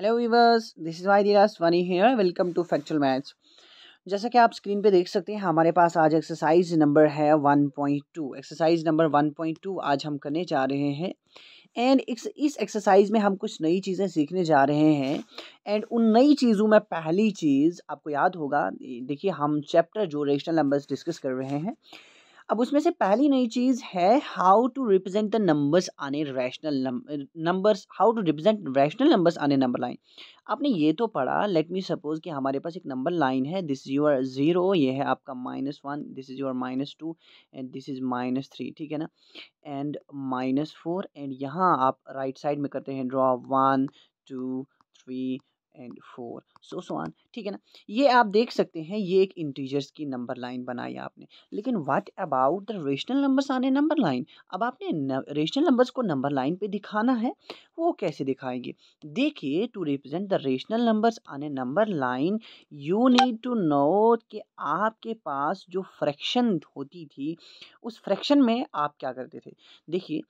hello viewers this is वाई दिला वनी here welcome to factual maths जैसा कि आप स्क्रीन पे देख सकते हैं हमारे पास आज एक्सरसाइज नंबर है 1.2 एक्सरसाइज नंबर 1.2 आज हम करने जा रहे हैं एंड इस एक्सरसाइज में हम कुछ नई चीज़ें सीखने जा रहे हैं एंड उन नई चीज़ों में पहली चीज़ आपको याद होगा देखिए हम चैप्टर जो रेशनल नंबर्स डिस्कस कर रहे हैं अब उसमें से पहली नई चीज़ है how to represent the numbers on a rational numbers how to represent rational numbers on a number line आपने ये तो पढ़ा लेट मी सपोज कि हमारे पास एक नंबर लाइन है दिस इज़ योर ज़ीरो ये है आपका minus one this is your minus two and this is minus three ठीक है ना एंड माइनस फोर एंड यहाँ आप राइट right साइड में करते हैं draw one two three and four so so on ठीक है ना ये आप देख सकते हैं ये एक इंटीजर्स की नंबर लाइन बनाई आपने लेकिन what about the rational numbers on number line अब आपने रेशनल नंबर्स को नंबर लाइन पे दिखाना है वो कैसे दिखाएंगे देखिए to represent the rational numbers on number line you need to know कि आपके पास जो फ्रैक्शन होती थी उस फ्रैक्शन में आप क्या करते थे देखिए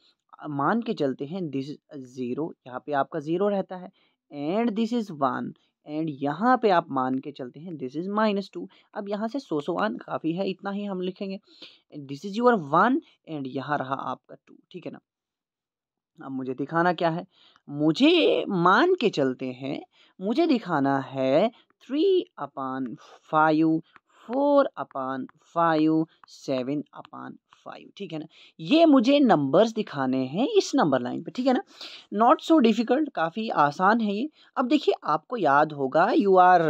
मान के चलते हैं दिस ज़ीरो यहाँ पे आपका ज़ीरो रहता है and this is one and यहाँ पे आप मान के चलते हैं दिस इज़ माइनस टू अब यहाँ से सो सो वन काफ़ी है इतना ही हम लिखेंगे this is your one and यहाँ रहा आपका टू ठीक है ना अब मुझे दिखाना क्या है मुझे मान के चलते हैं मुझे दिखाना है three upon five four upon five seven upon five ठीक है ना ये मुझे नंबर्स दिखाने हैं इस नंबर लाइन पे ठीक है ना नॉट सो डिफ़िकल्ट काफ़ी आसान है ये अब देखिए आपको याद होगा you are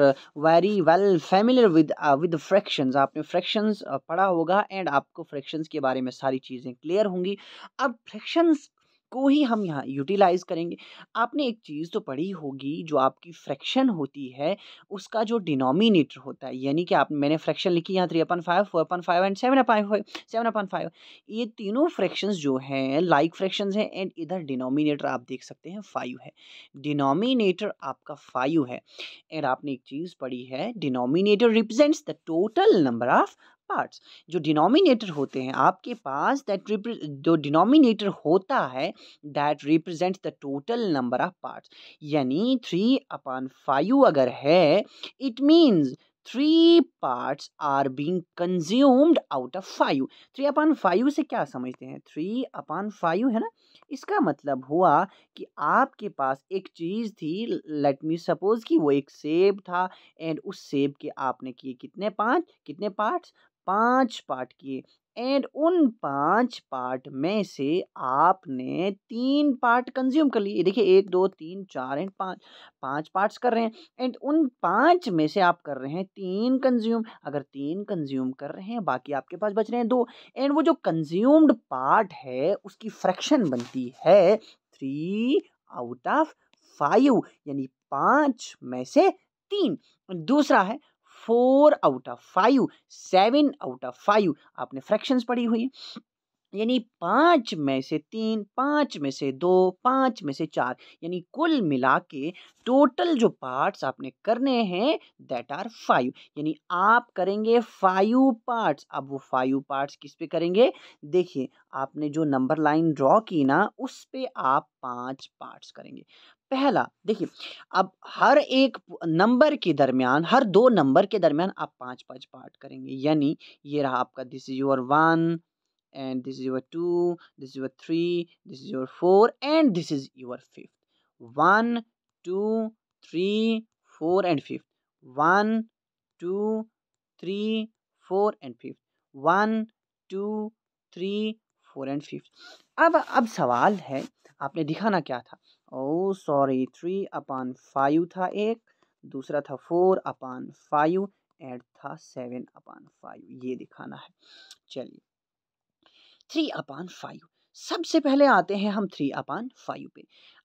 very well familiar with with fractions आपने फ्रैक्शंस uh, पढ़ा होगा एंड आपको फ्रैक्शंस के बारे में सारी चीज़ें क्लियर होंगी अब फ्रैक्शंस को ही हम यहाँ यूटिलाइज करेंगे आपने एक चीज़ तो पढ़ी होगी जो आपकी फ्रैक्शन होती है उसका जो डिनोमिनेटर होता है यानी कि आप मैंने फ्रैक्शन लिखी यहाँ three upon five four upon five and seven upon five seven upon five ये तीनों फ्रैक्शंस जो हैं लाइक फ्रैक्शंस हैं एंड इधर डिनोमिनेटर आप देख सकते हैं फाइव है डिनोमिनेटर आपका फाइव है एंड आपने एक चीज़ पढ़ी है denominator represents the total number of parts जो डिनोमिनेटर होते हैं आपके पास दैट जो डिनोमिनेटर होता है that represent the total number of parts यानी थ्री अपॉन फाइव अगर है it means three parts are being consumed out of five three upon five से क्या समझते हैं थ्री अपॉन फाइव है ना इसका मतलब हुआ कि आपके पास एक चीज़ थी लेट मी सपोज कि वो एक सेब था एंड उस सेब के आपने किए कितने पांच कितने पार्ट्स पाँच पार्ट किए एंड उन पाँच पार्ट में से आपने तीन पार्ट कंज्यूम कर लिए देखिए एक दो तीन चार एंड पाँच पाँच पार्ट्स कर रहे हैं एंड उन पाँच में से आप कर रहे हैं तीन कंज्यूम अगर तीन कंज्यूम कर रहे हैं बाकी आपके पास बच रहे हैं दो एंड वो जो कंज्यूम्ड पार्ट है उसकी फ्रैक्शन बनती है थ्री आउट ऑफ फाइव यानी पाँच में से तीन दूसरा है four out of five seven out of five आपने फ्रैक्शंस पढ़ी हुई यानी पाँच में से तीन पाँच में से दो पाँच में से चार यानी कुल मिला के टोटल जो पार्ट्स आपने करने हैं दैट आर फाइव यानी आप करेंगे फाइव पार्ट्स अब वो फाइव पार्ट्स किस पे करेंगे देखिए आपने जो नंबर लाइन ड्रॉ की ना उस पे आप पांच पार्ट्स करेंगे पहला देखिए अब हर एक नंबर के दरमियान हर दो नंबर के दरमियान आप पांच पांच पार्ट करेंगे यानी ये रहा आपका this is your one and this is your two this is your three this is your four and this is your fifth one two three four and fifth one two three four and fifth one two three four and fifth अब अब सवाल है आपने दिखाना क्या था oh sorry three upon five था एक दूसरा था फोर अपान फाइव एंड था सेवन अपान फाइव ये दिखाना है चलिए थ्री अपान फाइव सबसे पहले आते हैं हम थ्री अपान फाइव पे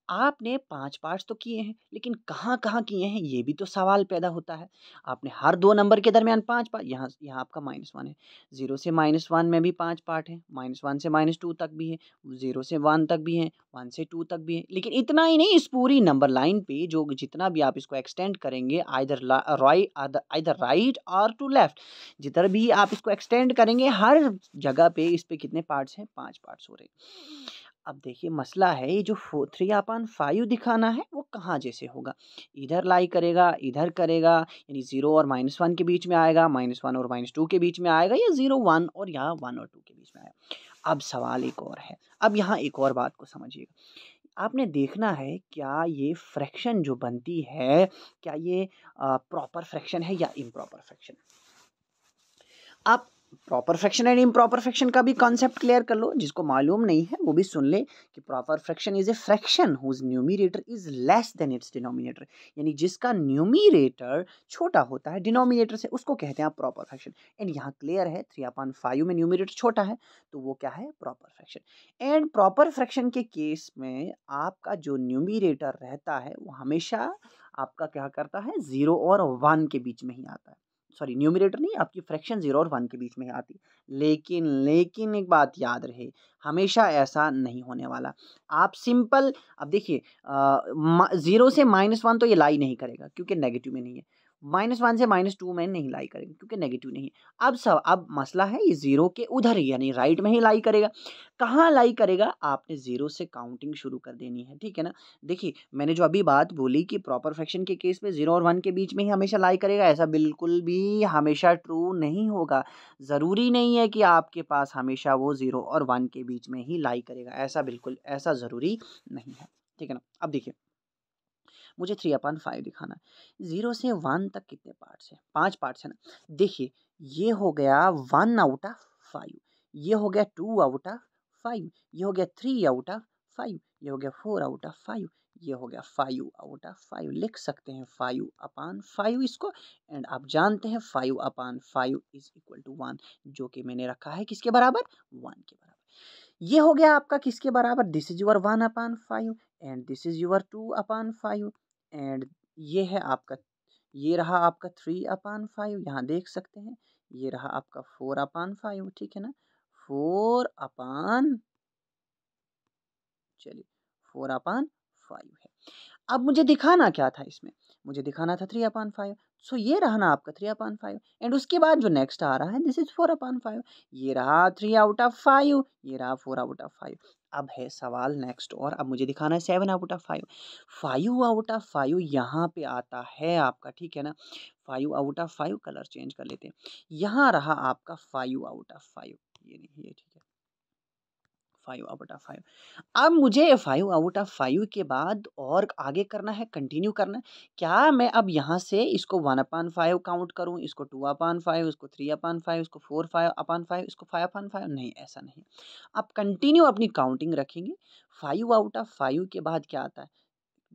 आपने पाँच पार्ट्स तो किए हैं लेकिन कहाँ कहाँ किए हैं ये भी तो सवाल पैदा होता है आपने हर दो नंबर के दरमियान पाँच पार्ट यहाँ यहाँ आपका माइनस वन है ज़ीरो से माइनस वन में भी पाँच पार्ट है माइनस वन से माइनस टू तक भी है ज़ीरो से वन तक भी है वन से टू तक भी है लेकिन इतना ही नहीं इस पूरी नंबर लाइन पर जो जितना भी आप इसको एक्सटेंड करेंगे आइधर राइट आइधर राइट और टू लेफ्ट जिधर भी आप इसको एक्सटेंड करेंगे हर जगह पर इस पर कितने पार्ट्स हैं पाँच पार्ट्स हो रहे हैं अब देखिए मसला है ये जो फोर थ्री अपान फाइव दिखाना है वो कहाँ जैसे होगा इधर लाई करेगा इधर करेगा यानी ज़ीरो और माइनस वन के बीच में आएगा माइनस वन और माइनस टू के बीच में आएगा या ज़ीरो वन और यहाँ वन और टू के बीच में आएगा अब सवाल एक और है अब यहाँ एक और बात को समझिएगा आपने देखना है क्या ये फ्रैक्शन जो बनती है क्या ये प्रॉपर फ्रैक्शन है या इम्प्रॉपर फ्रैक्शन है आप proper fraction and improper fraction का भी कॉन्सेप्ट क्लियर कर लो जिसको मालूम नहीं है वो भी सुन ले कि proper fraction is a fraction whose numerator is less than its denominator यानी जिसका न्यूमिरेटर छोटा होता है डिनोमिनेटर से उसको कहते हैं आप प्रॉपर फ्रैक्शन एंड यहाँ क्लियर है थ्री अपॉन फाइव में न्यूमिरेटर छोटा है तो वो क्या है proper fraction and proper fraction के केस में आपका जो न्यूमिरेटर रहता है वो हमेशा आपका क्या करता है ज़ीरो और वन के बीच में ही आता है सॉरी न्यूमिनेटर नहीं आपकी फ्रैक्शन ज़ीरो और वन के बीच में आती लेकिन लेकिन एक बात याद रहे हमेशा ऐसा नहीं होने वाला आप सिंपल अब देखिए ज़ीरो से माइनस वन तो ये लाई नहीं करेगा क्योंकि नेगेटिव में नहीं है माइनस वन से माइनस टू में नहीं लाई करेगा क्योंकि नेगेटिव नहीं है अब सब अब मसला है ये ज़ीरो के उधर ही यानी राइट में ही लाई करेगा कहाँ लाई करेगा आपने ज़ीरो से काउंटिंग शुरू कर देनी है ठीक है ना देखिए मैंने जो अभी बात बोली कि प्रॉपर फ्रैक्शन के केस में ज़ीरो और वन के बीच में ही हमेशा लाई करेगा ऐसा बिल्कुल भी हमेशा ट्रू नहीं होगा ज़रूरी नहीं है कि आपके पास हमेशा वो ज़ीरो और वन के बीच में ही लाई करेगा ऐसा बिल्कुल ऐसा ज़रूरी नहीं है ठीक है ना अब देखिए मुझे थ्री अपान फाइव दिखाना ज़ीरो से वन तक कितने पार्ट्स हैं पाँच पार्ट्स हैं ना देखिए ये हो गया वन आउट ऑफ फाइव ये हो गया टू आउट ऑफ फाइव ये हो गया थ्री आउट ऑफ फाइव ये हो गया फोर आउट ऑफ फाइव ये हो गया फाइव आउट ऑफ फाइव लिख सकते हैं फाइव अपान फाइव इसको एंड आप जानते हैं five upon five is equal to one जो कि मैंने रखा है किसके बराबर वन के बराबर ये हो गया आपका किसके बराबर this is your one upon five and this is your two upon five and ये है आपका ये रहा आपका थ्री अपान फाइव यहाँ देख सकते हैं ये रहा आपका फोर अपान फाइव ठीक है ना फोर अपान चलिए फोर अपान फाइव है अब मुझे दिखाना क्या था इसमें मुझे दिखाना था थ्री अपान फाइव सो ये रहा ना आपका थ्री अपान फाइव एंड उसके बाद जो नेक्स्ट आ रहा है this is four upon five ये रहा थ्री आउट ऑफ फाइव ये रहा फोर आउट ऑफ फाइव अब है सवाल नेक्स्ट और अब मुझे दिखाना है seven out of five five out of five यहाँ पे आता है आपका ठीक है ना five out of five colour change कर लेते हैं यहाँ रहा आपका फाइव आउट ऑफ फाइव ये नहीं ये ठीक है फाइव आउट ऑफ फाइव अब मुझे फाइव आउट ऑफ फाइव के बाद और आगे करना है कंटिन्यू करना है क्या मैं अब यहाँ से इसको वन अपान फाइव काउंट करूँ इसको टू अपान फाइव इसको थ्री अपान फाइव इसको फोर फाइव अपान फाइव इसको फाइव अपान फाइव नहीं ऐसा नहीं आप कंटिन्यू अपनी काउंटिंग रखेंगे फाइव आउट ऑफ फाइव के बाद क्या आता है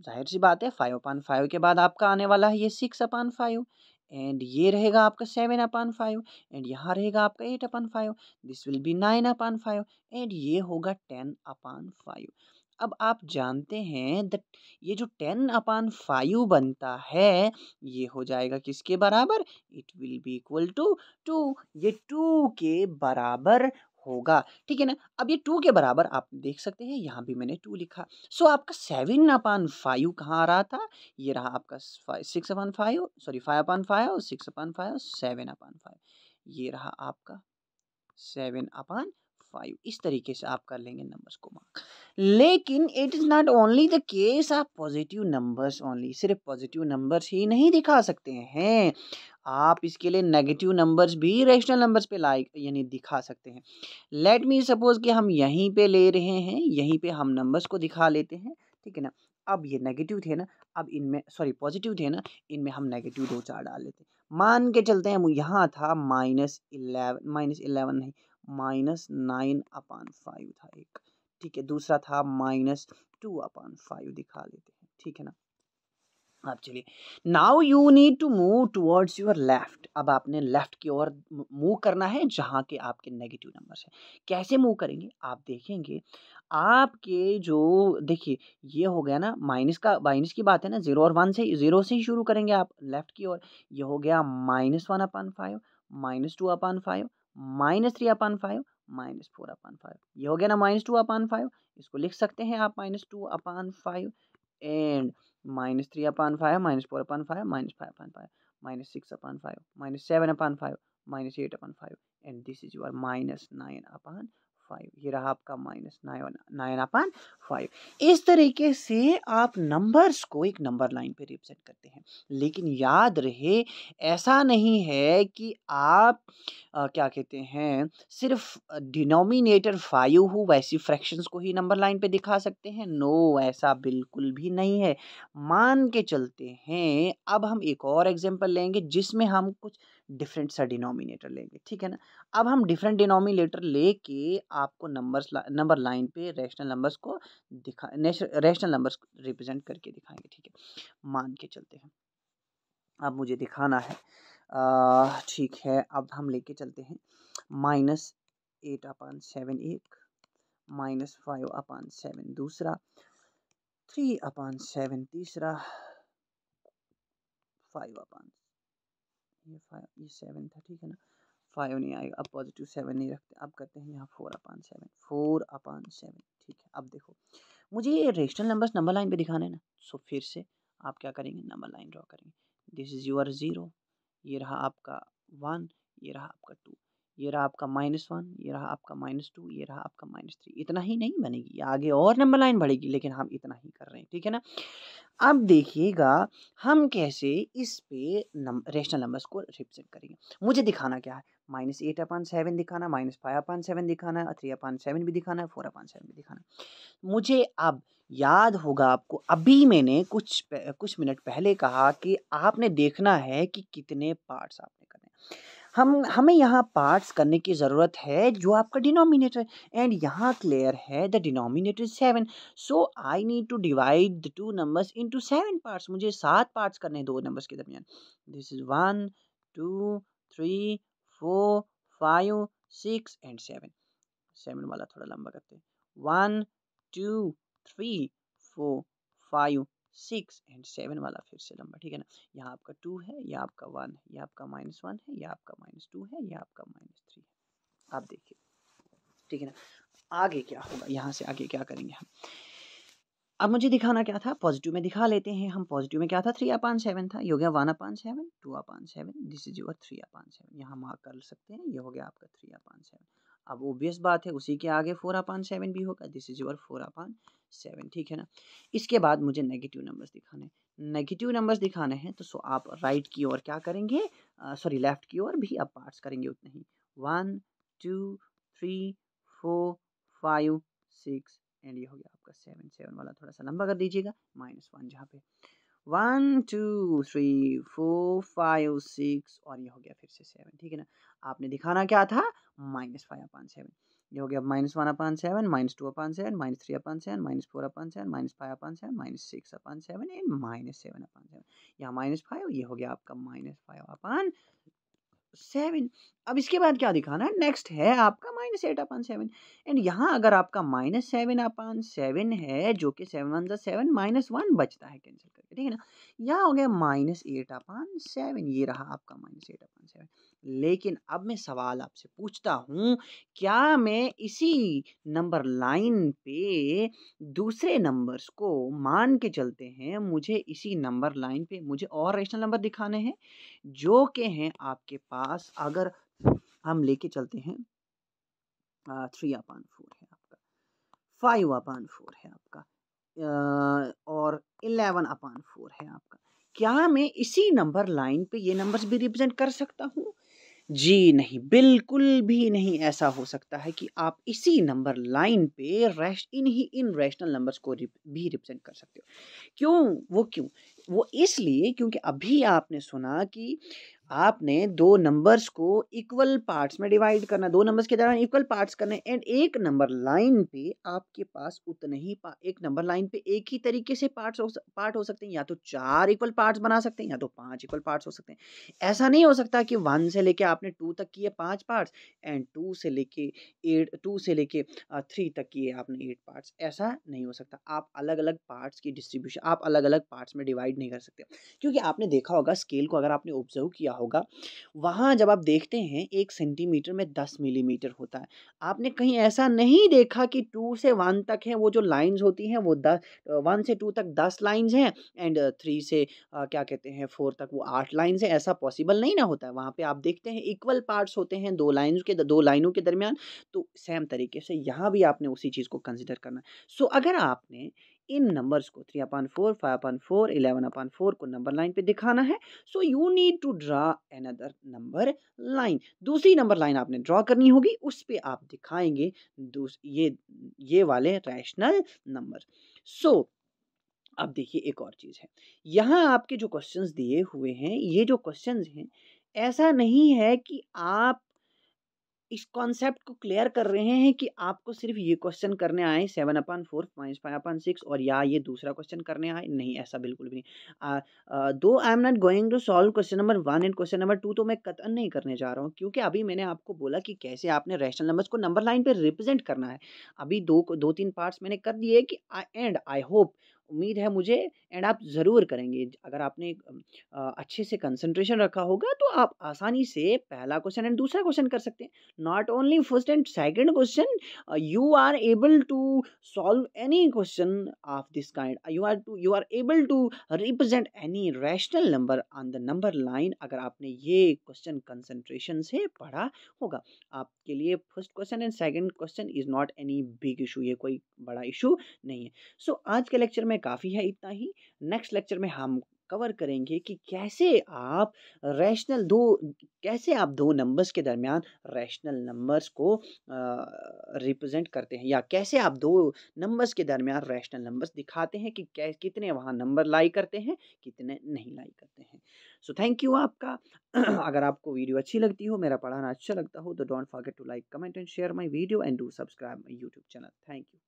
जाहिर सी बात है फाइव अपान फाइव के बाद आपका आने वाला है ये सिक्स अपान फाइव एंड ये रहेगा आपका सेवन अपान फाइव एंड यहाँ रहेगा आपका eight upon five this will be nine upon five and ये होगा टेन अपान फाइव अब आप जानते हैं दट ये जो टेन अपान फाइव बनता है ये हो जाएगा किसके बराबर it will be equal to two ये टू के बराबर होगा ठीक है ना अब ये टू के बराबर आप देख सकते हैं यहाँ भी मैंने टू लिखा सो so, आपका सेवन अपान फाइव कहाँ आ रहा था ये रहा आपका six upon five sorry five upon five six upon five seven upon five ये रहा आपका सेवन अपान फाइव इस तरीके से आप कर लेंगे नंबर्स को मार्क लेकिन it is not only the case of positive numbers only सिर्फ पॉजिटिव नंबर्स ही नहीं दिखा सकते हैं आप इसके लिए नेगेटिव नंबर्स भी रेशनल नंबर्स पे लाइक यानी दिखा सकते हैं लेट मी सपोज कि हम यहीं पे ले रहे हैं यहीं पे हम नंबर्स को दिखा लेते हैं ठीक है ना अब ये नेगेटिव थे ना अब इनमें सॉरी पॉजिटिव थे ना इनमें हम नेगेटिव दो चार डाल लेते हैं मान के चलते हैं यहाँ था माइनस इलेवन माइनस इलेवन नहीं माइनस नाइन अपान फाइव था एक ठीक है दूसरा था माइनस टू अपान फाइव दिखा लेते हैं ठीक है ना आप चलिए now you need to move towards your left अब आपने लेफ्ट की ओर मूव करना है जहाँ के आपके नेगेटिव नंबर्स हैं कैसे मूव करेंगे आप देखेंगे आपके जो देखिए ये हो गया ना माइनस का माइनस की बात है ना जीरो और वन से जीरो से ही शुरू करेंगे आप लेफ्ट की ओर ये हो गया minus one upon five minus two upon five minus three upon five minus four upon five ये हो गया ना माइनस टू अपान फाइव इसको लिख सकते हैं आप minus two upon five and minus three upon five minus four upon five minus five upon five minus six upon five minus seven upon five minus eight upon five and this is your minus nine upon five ये रहा आपका minus nine upon five इस तरीके से आप numbers को एक number line पे रिप्रेजेंट करते हैं लेकिन याद रहे ऐसा नहीं है कि आप आ, क्या कहते हैं सिर्फ डिनोमिनेटर फाइव हो वैसी फ्रैक्शंस को ही नंबर लाइन पे दिखा सकते हैं नो ऐसा बिल्कुल भी नहीं है मान के चलते हैं अब हम एक और एग्जाम्पल लेंगे जिसमें हम कुछ डिफरेंट सा डिनोमिनेटर लेंगे ठीक है ना अब हम डिफरेंट डिनोमिनेटर लेके आपको नंबर्स नंबर लाइन पे रैशनल नंबर्स को दिखा रैशनल नंबर्स रिप्रेजेंट करके दिखाएंगे ठीक है मान के चलते हैं अब मुझे दिखाना है ठीक है अब हम लेके चलते हैं माइनस एट अपान सेवन एक माइनस फाइव अपान सेवन दूसरा थ्री अपान सेवन तीसरा फाइव अपान थर्टी फाइव ये सेवन था ठीक है ना फाइव नहीं आएगा अब पॉजिटिव सेवन नहीं रखते अब करते हैं यहाँ four upon seven four upon seven ठीक है अब देखो मुझे ये रेशनल नंबर्स नंबर लाइन पे दिखाना है ना सो फिर से आप क्या करेंगे नंबर लाइन ड्रॉ करेंगे दिस इज़ योर ज़ीरो ये रहा आपका वन ये रहा आपका टू ये रहा आपका माइनस वन ये रहा आपका माइनस टू ये रहा आपका माइनस थ्री इतना ही नहीं बनेगी आगे और नंबर लाइन बढ़ेगी लेकिन हम इतना ही कर रहे हैं ठीक है ना अब देखिएगा हम कैसे इस पे नम, रेशनल नंबर्स को रिप्रेजेंट करेंगे मुझे दिखाना क्या है माइनस एट अपान सेवन दिखाना माइनस फाइव अपान सेवन दिखाना है थ्री अपान सेवन भी दिखाना है फोर अपान सेवन भी दिखाना है मुझे अब याद होगा आपको अभी मैंने कुछ कुछ मिनट पहले कहा कि आपने देखना है कि कितने पार्ट्स आप हम हमें यहाँ पार्ट्स करने की ज़रूरत है जो आपका डिनोमिनेटर एंड यहाँ क्लियर है the denominator is seven so I need to divide the two numbers into seven parts मुझे सात पार्ट्स करने हैं दो नंबर्स के दरमियान this is one two three four five six and seven seven वाला थोड़ा लंबा करते हैं one two three four five six and seven वाला फिर से नंबर ठीक है ना यहाँ आपका टू है या आपका वन है या आपका माइनस वन है या आपका माइनस टू है या आपका माइनस थ्री है आप देखिए ठीक है ना आगे क्या होगा यहाँ से आगे क्या करेंगे हम अब मुझे दिखाना क्या था पॉजिटिव में दिखा लेते हैं हम पॉजिटिव में क्या था थ्री अपान सेवन था ये हो गया one upon seven two upon seven this is your three upon seven यहाँ मार्क कर सकते हैं ये हो गया आपका थ्री अपान सेवन अब ओबियस बात है उसी के आगे फोर अपान सेवन भी होगा this is your four upon seven ठीक है ना इसके बाद मुझे नेगेटिव नंबर्स दिखाने नेगेटिव नंबर्स दिखाने हैं तो सो आप राइट right की ओर क्या करेंगे सॉरी लेफ्ट की ओर भी आप पार्ट्स करेंगे उतने ही one two three four five six and ये हो गया आपका सेवन सेवन वाला थोड़ा सा लंबा कर दीजिएगा माइनस वन जहाँ पे one two three four five six और ये हो गया फिर से सेवन ठीक है ना आपने दिखाना क्या था माइनस फाइव अपान सेवन ये हो गया minus one upon seven minus two upon seven minus three upon seven minus four upon seven minus five upon seven minus six upon seven and minus seven upon seven यहाँ minus five ये हो गया आपका minus five upon seven अब इसके बाद क्या दिखाना है नेक्स्ट है आपका minus eight upon seven and यहाँ अगर आपका माइनस सेवन अपान सेवन है जो कि seven one seven minus one बचता है कैंसिल करके ठीक है ना यहाँ हो गया माइनस एट अपान सेवन ये रहा आपका माइनस एट अपान सेवन लेकिन अब मैं सवाल आपसे पूछता हूँ क्या मैं इसी नंबर लाइन पे दूसरे नंबर्स को मान के चलते हैं मुझे इसी नंबर लाइन पे मुझे और रेशनल नंबर दिखाने हैं जो के हैं आपके पास अगर हम लेके चलते हैं थ्री अपान फोर है आपका फाइव अपान फोर है आपका और इलेवन अपान फोर है आपका क्या मैं इसी नंबर लाइन पे ये नंबर्स भी रिप्रेजेंट कर सकता हूँ जी नहीं बिल्कुल भी नहीं ऐसा हो सकता है कि आप इसी नंबर लाइन पे रैश इन ही इन रैशनल नंबर्स को भी रिप्रेजेंट कर सकते हो क्यों वो क्यों वो इसलिए क्योंकि अभी आपने सुना कि आपने दो नंबर्स को इक्वल पार्ट्स में डिवाइड करना दो नंबर्स के दौरान इक्वल पार्ट्स करने एंड एक नंबर लाइन पे आपके पास उतने ही पा, एक नंबर लाइन पे एक ही तरीके से पार्ट्स हो पार्ट हो सकते हैं या तो चार इक्वल पार्ट्स बना सकते हैं या तो पांच इक्वल पार्ट्स हो सकते हैं ऐसा नहीं हो सकता कि वन से लेके आपने टू तक किए पाँच पार्ट्स एंड टू से लेके एट टू से लेके थ्री तक किए आपने एट पार्ट्स ऐसा नहीं हो सकता आप अलग अलग पार्ट्स की डिस्ट्रीब्यूशन आप अलग अलग पार्ट्स में डिवाइड नहीं कर सकते क्योंकि आपने देखा होगा स्केल को अगर आपने ऑब्जर्व किया होगा वहाँ जब आप देखते हैं एक सेंटीमीटर में दस मिलीमीटर होता है आपने कहीं ऐसा नहीं देखा कि टू से वन तक है वो जो लाइंस होती हैं वो दस वन से टू तक दस लाइंस हैं एंड थ्री से आ, क्या कहते हैं फोर तक वो आठ लाइंस हैं ऐसा पॉसिबल नहीं ना होता है वहाँ पर आप देखते हैं इक्वल पार्ट्स होते हैं दो लाइन्स के दो लाइनों के दरमियान तो सेम तरीके से यहाँ भी आपने उसी चीज़ को कंसिडर करना सो so, अगर आपने इन नंबर्स को three upon four five upon four eleven upon four को नंबर लाइन पे दिखाना है so you need to draw another number line दूसरी नंबर लाइन आपने ड्रा करनी होगी उस पर आप दिखाएंगे ये ये वाले रैशनल नंबर सो अब देखिए एक और चीज़ है यहाँ आपके जो क्वेश्चंस दिए हुए हैं ये जो क्वेश्चंस हैं ऐसा नहीं है कि आप इस कॉन्सेप्ट को क्लियर कर रहे हैं कि आपको सिर्फ ये क्वेश्चन करने आए seven upon four minus five upon six और या ये दूसरा क्वेश्चन करने आए नहीं ऐसा बिल्कुल भी नहीं दो I am not going to solve question number one and question number two तो मैं कतन नहीं करने जा रहा हूँ क्योंकि अभी मैंने आपको बोला कि कैसे आपने रैशनल नंबर्स को नंबर लाइन पर रिप्रेजेंट करना है अभी दो दो तीन पार्ट्स मैंने कर दिए कि एंड आई होप उम्मीद है मुझे एंड आप ज़रूर करेंगे अगर आपने अच्छे से कंसंट्रेशन रखा होगा तो आप आसानी से पहला क्वेश्चन एंड दूसरा क्वेश्चन कर सकते हैं not only first and second question you are able to solve any question of this kind you are to you are able to represent any rational number on the number line अगर आपने ये question concentration से पढ़ा होगा आपके लिए first question and second question is not any big issue ये कोई बड़ा इशू नहीं है सो so, आज के लेक्चर में में काफ़ी है इतना ही नेक्स्ट लेक्चर में हम कवर करेंगे कि कैसे आप रैशनल दो कैसे आप दो नंबर्स के दरमियान रैशनल नंबर्स को रिप्रेजेंट करते हैं या कैसे आप दो नंबर्स के दरमियान रैशनल नंबर्स दिखाते हैं कि कै कितने वहाँ नंबर लाई करते हैं कितने नहीं लाई करते हैं सो थैंक यू आपका अगर आपको वीडियो अच्छी लगती हो मेरा पढ़ाना अच्छा लगता हो तो don't forget to like comment and share my video and do subscribe my YouTube channel thank you